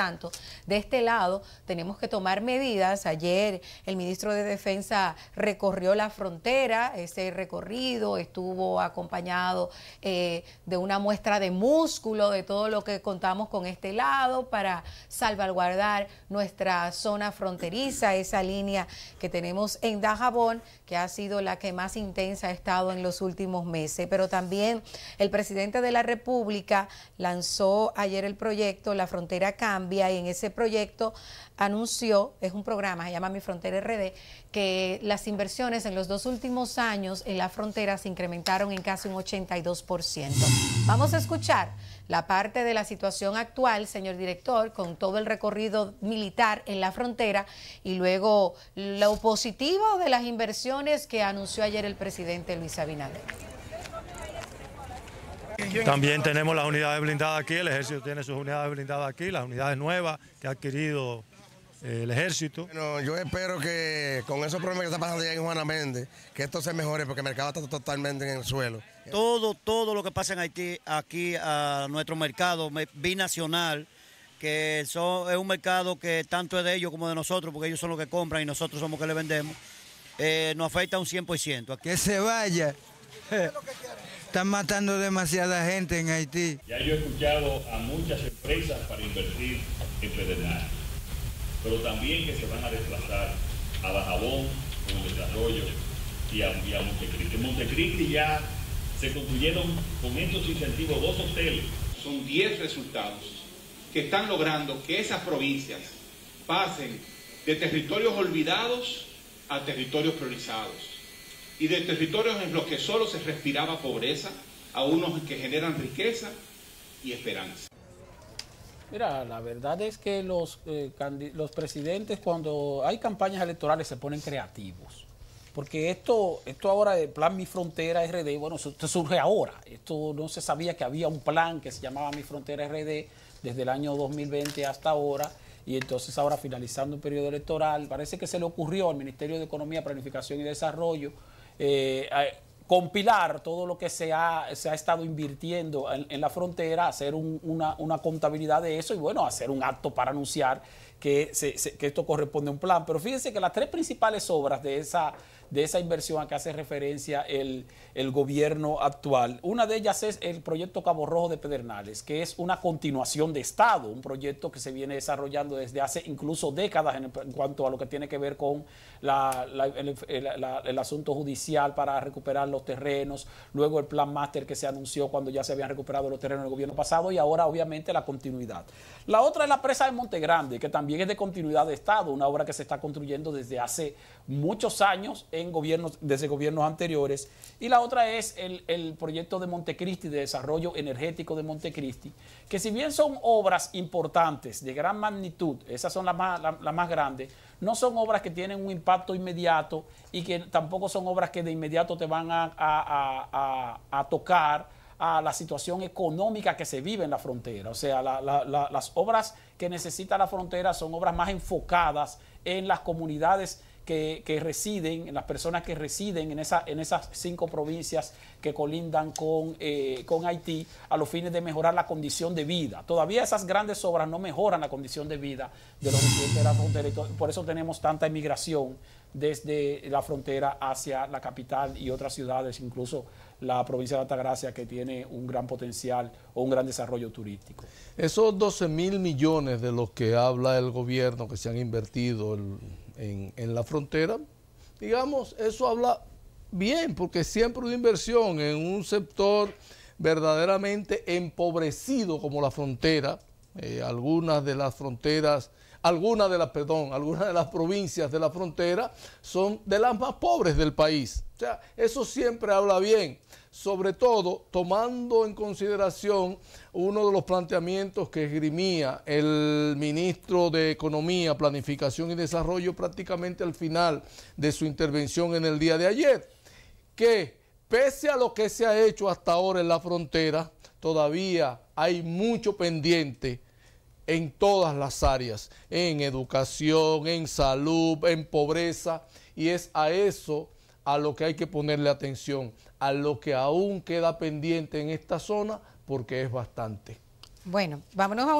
tanto, de este lado tenemos que tomar medidas. Ayer el ministro de Defensa recorrió la frontera, ese recorrido estuvo acompañado eh, de una muestra de músculo, de todo lo que contamos con este lado para salvaguardar nuestra zona fronteriza, esa línea que tenemos en Dajabón, que ha sido la que más intensa ha estado en los últimos meses. Pero también el presidente de la República lanzó ayer el proyecto La Frontera Cambia y en ese proyecto anunció, es un programa, se llama Mi Frontera RD, que las inversiones en los dos últimos años en la frontera se incrementaron en casi un 82%. Vamos a escuchar la parte de la situación actual, señor director, con todo el recorrido militar en la frontera y luego lo positivo de las inversiones que anunció ayer el presidente Luis Abinader. También tenemos las unidades blindadas aquí, el ejército tiene sus unidades blindadas aquí, las unidades nuevas que ha adquirido eh, el ejército. Bueno, yo espero que con esos problemas que está pasando allá en Juana Méndez, que esto se mejore porque el mercado está totalmente en el suelo. Todo, todo lo que pasa en Haití, aquí a nuestro mercado binacional, que es un mercado que tanto es de ellos como de nosotros, porque ellos son los que compran y nosotros somos los que le vendemos, eh, nos afecta un 100%. Que se vaya. Están matando demasiada gente en Haití. Ya yo he escuchado a muchas empresas para invertir en Pedernal, pero también que se van a desplazar a Bajabón con desarrollo y a, y a Montecristi. En Montecristi ya se construyeron con estos incentivos dos hoteles. Son 10 resultados que están logrando que esas provincias pasen de territorios olvidados a territorios priorizados y de territorios en los que solo se respiraba pobreza a unos que generan riqueza y esperanza. Mira, la verdad es que los, eh, los presidentes cuando hay campañas electorales se ponen creativos. Porque esto, esto ahora de Plan Mi Frontera RD, bueno, esto surge ahora. Esto no se sabía que había un plan que se llamaba Mi Frontera RD desde el año 2020 hasta ahora. Y entonces ahora finalizando un periodo electoral, parece que se le ocurrió al Ministerio de Economía, Planificación y Desarrollo eh, compilar todo lo que se ha, se ha estado invirtiendo en, la frontera, hacer una, contabilidad de eso y bueno, hacer un acto para anunciar que esto corresponde a un plan. Pero fíjense que las tres principales obras de esa de esa inversión a que hace referencia el, gobierno actual. Una de ellas es el proyecto Cabo Rojo de Pedernales, que es una continuación de Estado, un proyecto que se viene desarrollando desde hace incluso décadas en, cuanto a lo que tiene que ver con la, el, asunto judicial para recuperar los terrenos, luego el plan máster que se anunció cuando ya se habían recuperado los terrenos del gobierno pasado y ahora obviamente la continuidad. La otra es la presa de Monte Grande, que también es de continuidad de Estado, una obra que se está construyendo desde hace muchos años en gobiernos, desde gobiernos anteriores. Y la otra es el, proyecto de Montecristi, de desarrollo energético de Montecristi, que si bien son obras importantes, de gran magnitud, esas son las más, grandes, no son obras que tienen un impacto inmediato y que tampoco son obras que de inmediato te van a, tocar a la situación económica que se vive en la frontera. O sea, las obras que necesita la frontera son obras más enfocadas en las comunidades que, residen, las personas que residen en, esa, en esas cinco provincias que colindan con, eh, con Haití a los fines de mejorar la condición de vida. Todavía esas grandes obras no mejoran la condición de vida de los residentes de la frontera por eso tenemos tanta emigración desde la frontera hacia la capital y otras ciudades, incluso la provincia de Altagracia, que tiene un gran potencial o un gran desarrollo turístico. Esos 12 mil millones de los que habla el gobierno que se han invertido, el en, la frontera, digamos, eso habla bien, porque siempre una inversión en un sector verdaderamente empobrecido como la frontera, eh, algunas de las fronteras, algunas de las, perdón, algunas de las provincias de la frontera son de las más pobres del país. O sea, eso siempre habla bien, sobre todo tomando en consideración uno de los planteamientos que esgrimía el ministro de Economía, Planificación y Desarrollo prácticamente al final de su intervención en el día de ayer, que pese a lo que se ha hecho hasta ahora en la frontera, todavía hay mucho pendiente en todas las áreas, en educación, en salud, en pobreza, y es a eso a lo que hay que ponerle atención, a lo que aún queda pendiente en esta zona, porque es bastante. Bueno, vámonos a